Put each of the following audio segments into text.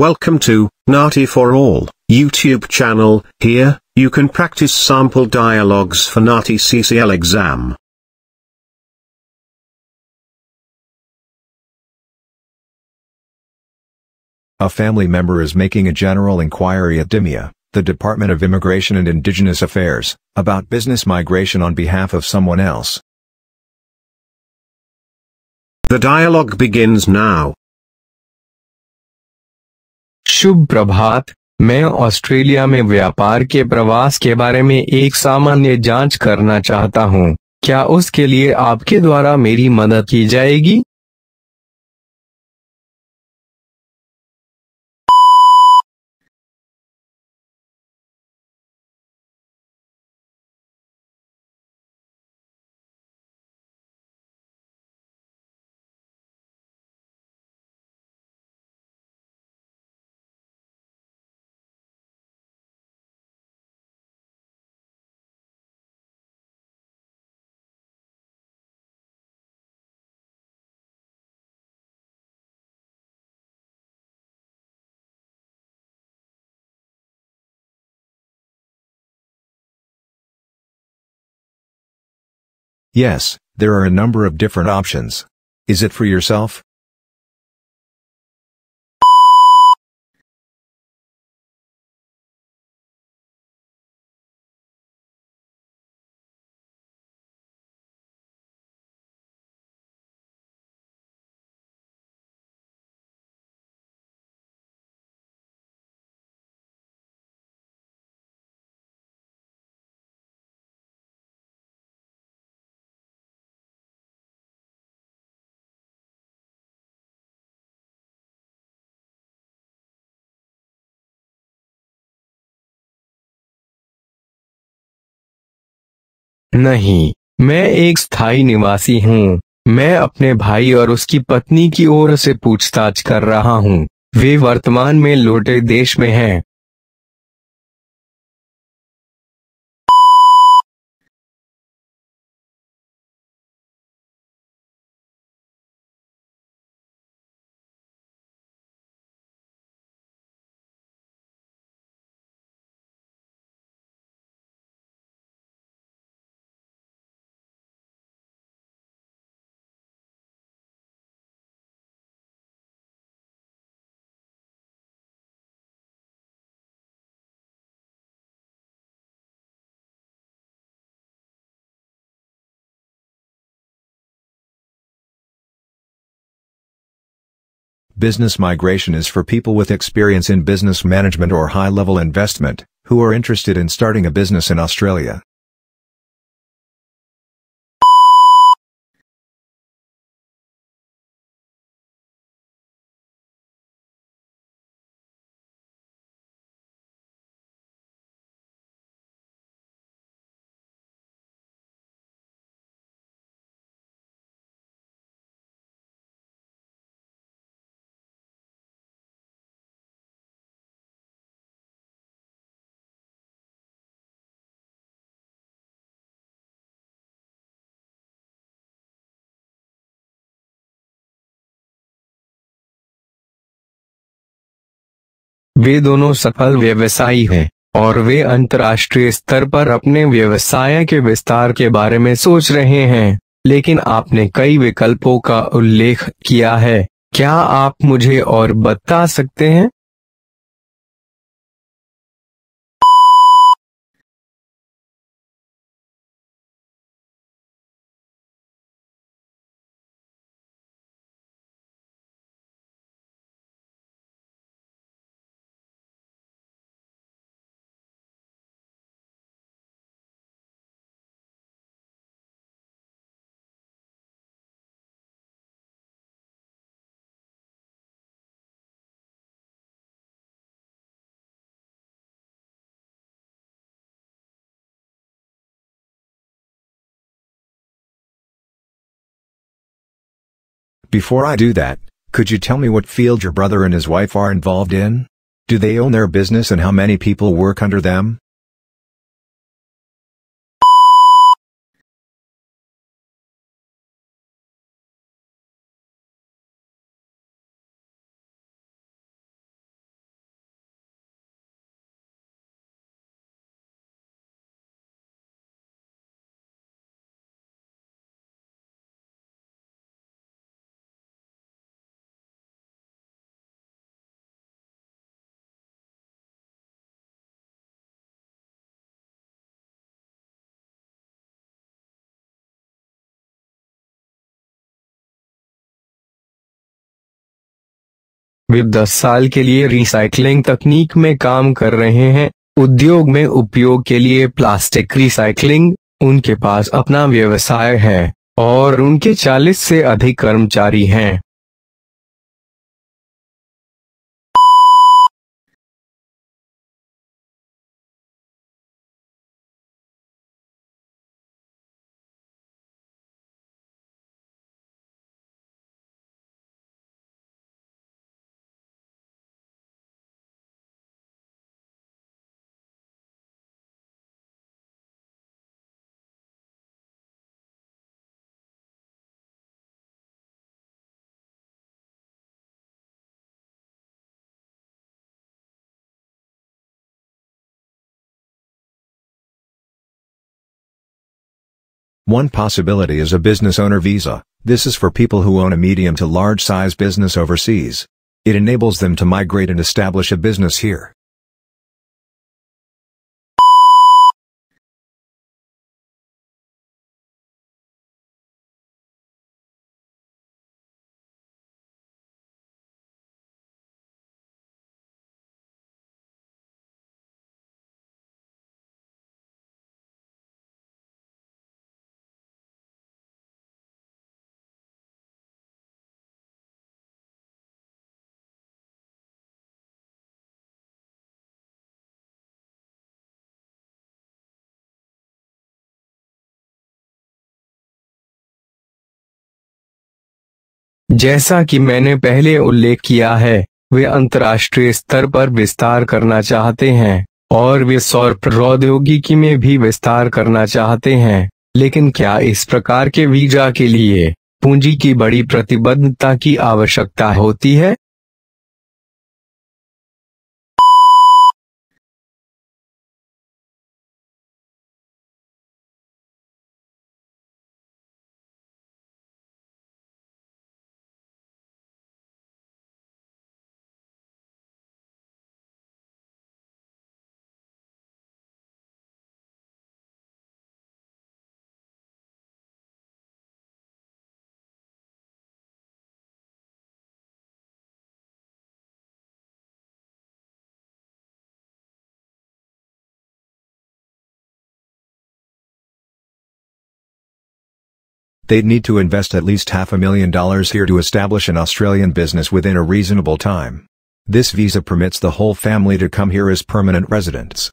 Welcome to Nati for All YouTube channel. Here, you can practice sample dialogues for Nati CCL exam. A family member is making a general inquiry at DIMIA, the Department of Immigration and Indigenous Affairs, about business migration on behalf of someone else. The dialogue begins now. शुभ प्रभात मैं Australia में व्यापार के प्रवास के बारे में एक सामान्य जांच करना चाहता हूँ क्या उसके लिए आपके द्वारा मेरी मदद की जाएगी Yes, there are a number of different options. Is it for yourself? नहीं मैं एक स्थायी निवासी हूँ मैं अपने भाई और उसकी पत्नी की ओर से पूछताछ कर रहा हूँ वे वर्तमान में लोटे देश में हैं। Business migration is for people with experience in business management or high-level investment, who are interested in starting a business in Australia. वे दोनों सफल व्यवसायी हैं और वे अंतर्राष्ट्रीय स्तर पर अपने व्यवसाय के विस्तार के बारे में सोच रहे हैं लेकिन आपने कई विकल्पों का उल्लेख किया है क्या आप मुझे और बता सकते हैं Before I do that, could you tell me what field your brother and his wife are involved in? Do they own their business and how many people work under them? वे 10 साल के लिए रिसाइकलिंग तकनीक में काम कर रहे हैं उद्योग में उपयोग के लिए प्लास्टिक रिसाइकलिंग उनके पास अपना व्यवसाय है और उनके 40 से अधिक कर्मचारी हैं One possibility is a business owner visa. This is for people who own a medium to large size business overseas. It enables them to migrate and establish a business here. जैसा कि मैंने पहले उल्लेख किया है वे अंतर्राष्ट्रीय स्तर पर विस्तार करना चाहते हैं और वे सौर प्रौद्योगिकी में भी विस्तार करना चाहते हैं लेकिन क्या इस प्रकार के वीजा के लिए पूंजी की बड़ी प्रतिबद्धता की आवश्यकता होती है they'd need to invest at least half a million dollars here to establish an Australian business within a reasonable time. This visa permits the whole family to come here as permanent residents.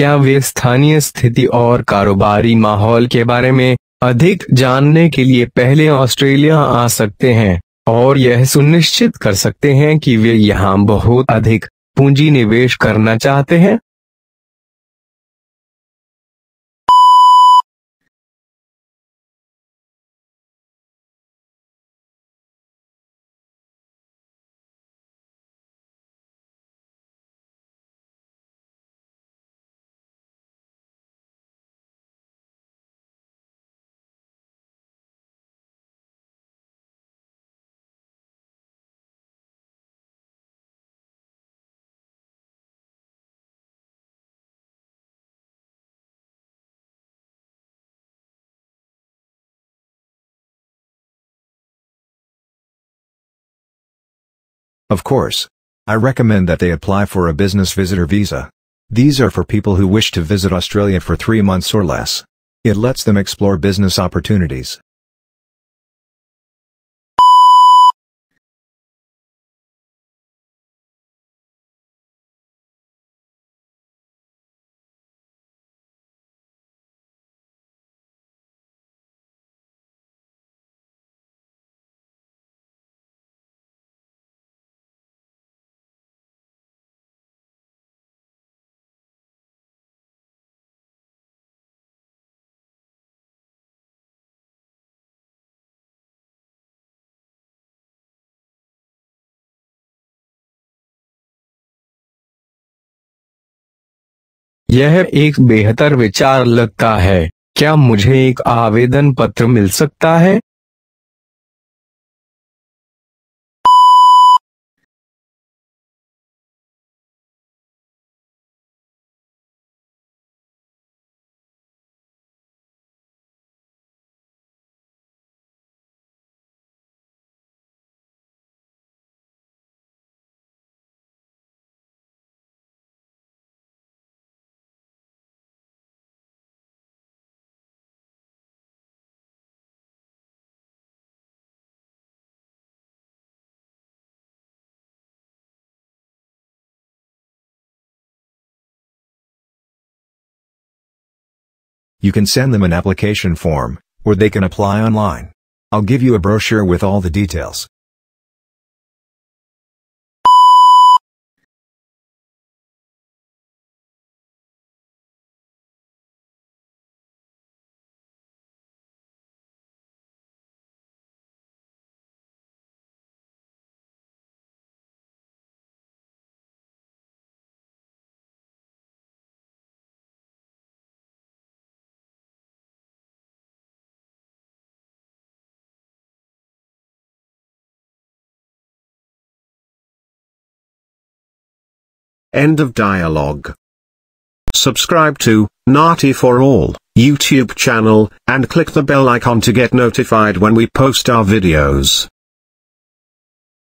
क्या वे स्थानीय स्थिति और कारोबारी माहौल के बारे में अधिक जानने के लिए पहले ऑस्ट्रेलिया आ सकते हैं और यह सुनिश्चित कर सकते हैं कि वे यहाँ बहुत अधिक पूंजी निवेश करना चाहते हैं Of course, I recommend that they apply for a business visitor visa. These are for people who wish to visit Australia for three months or less. It lets them explore business opportunities, यह एक बेहतर विचार लगता है क्या मुझे एक आवेदन पत्र मिल सकता है You can send them an application form, or they can apply online. I'll give you a brochure with all the details. End of dialogue. Subscribe to Naughty for All YouTube channel and click the bell icon to get notified when we post our videos.